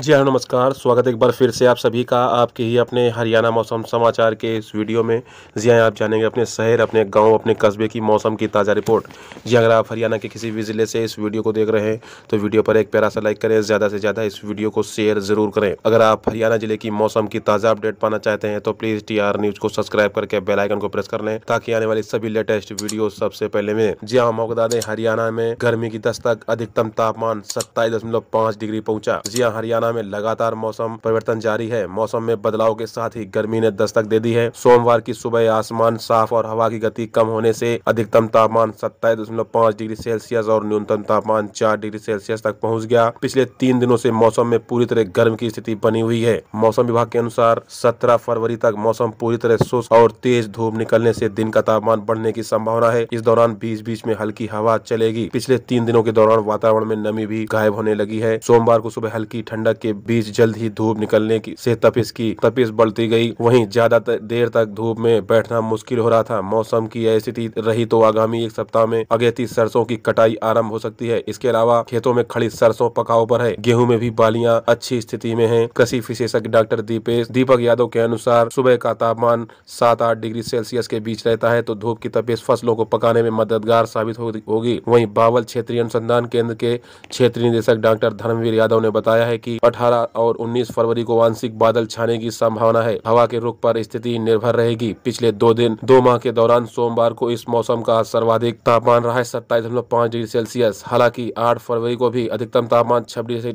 जी हाँ नमस्कार स्वागत एक बार फिर से आप सभी का आपके ही अपने हरियाणा मौसम समाचार के इस वीडियो में जी हाँ आप जानेंगे अपने शहर अपने गांव अपने कस्बे की मौसम की ताज़ा रिपोर्ट जी अगर आप हरियाणा के किसी भी ज़िले से इस वीडियो को देख रहे हैं तो वीडियो पर एक प्यारा सा लाइक करें ज़्यादा से ज़्यादा इस वीडियो को शेयर ज़रूर करें अगर आप हरियाणा ज़िले की मौसम की ताज़ा अपडेट पाना चाहते हैं तो प्लीज़ टी न्यूज़ को सब्सक्राइब करके बेलाइकन को प्रेस कर लें ताकि आने वाली सभी लेटेस्ट वीडियो सबसे पहले में जी हाँ मौका बता दें हरियाणा में गर्मी की दस्तक अधिकतम तापमान सत्ताईस डिग्री पहुँचा जी हाँ हरियाणा हरियाणा में लगातार मौसम परिवर्तन जारी है मौसम में बदलाव के साथ ही गर्मी ने दस्तक दे दी है सोमवार की सुबह आसमान साफ और हवा की गति कम होने से अधिकतम तापमान सत्ताईस दशमलव डिग्री सेल्सियस और न्यूनतम तापमान चार डिग्री सेल्सियस तक पहुँच गया पिछले तीन दिनों से मौसम में पूरी तरह गर्म की स्थिति बनी हुई है मौसम विभाग के अनुसार सत्रह फरवरी तक मौसम पूरी तरह शुष्क और तेज धूप निकलने से दिन का तापमान बढ़ने की संभावना है इस दौरान बीच बीच में हल्की हवा चलेगी पिछले तीन दिनों के दौरान वातावरण में नमी भी गायब होने लगी है सोमवार को सुबह हल्की ठंडक के बीच जल्द ही धूप निकलने की से तपिस की तपिस बढ़ती गई वहीं ज्यादा देर तक धूप में बैठना मुश्किल हो रहा था मौसम की यह स्थिति रही तो आगामी एक सप्ताह में अगेती सरसों की कटाई आरंभ हो सकती है इसके अलावा खेतों में खड़ी सरसों पकाओ पर है गेहूं में भी बालियां अच्छी स्थिति में है कृषि विशेषज्ञ डॉक्टर दीपेश दीपक यादव के अनुसार सुबह का तापमान सात आठ डिग्री सेल्सियस के बीच रहता है तो धूप की तपिस फसलों को पकाने में मददगार साबित होगी वहीं बावल क्षेत्रीय अनुसंधान केंद्र के क्षेत्रीय निदेशक डॉक्टर धर्मवीर यादव ने बताया है कि अठारह और उन्नीस फरवरी को आंशिक बादल छाने की संभावना है हवा के रुख पर स्थिति निर्भर रहेगी पिछले दो दिन दो माह के दौरान सोमवार को इस मौसम का सर्वाधिक तापमान रहा है सत्ताईस दशमलव पाँच डिग्री सेल्सियस हालांकि आठ फरवरी को भी अधिकतम तापमान छब्बीस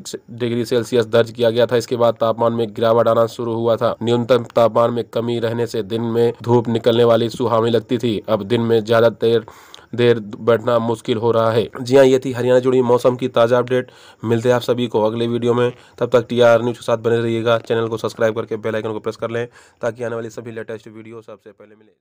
डिग्री सेल्सियस दर्ज किया गया था इसके बाद तापमान में गिरावट आना शुरू हुआ था न्यूनतम तापमान में कमी रहने से दिन में धूप निकलने वाली सुहावनी लगती थी अब दिन में ज्यादा देर देर बैठना मुश्किल हो रहा है जी हाँ ये थी हरियाणा जुड़ी मौसम की ताज़ा अपडेट मिलते हैं आप सभी को अगले वीडियो में तब तक टी आर न्यूज़ के साथ बने रहिएगा चैनल को सब्सक्राइब करके बेलाइकन को प्रेस कर लें ताकि आने वाली सभी लेटेस्ट वीडियो सबसे पहले मिले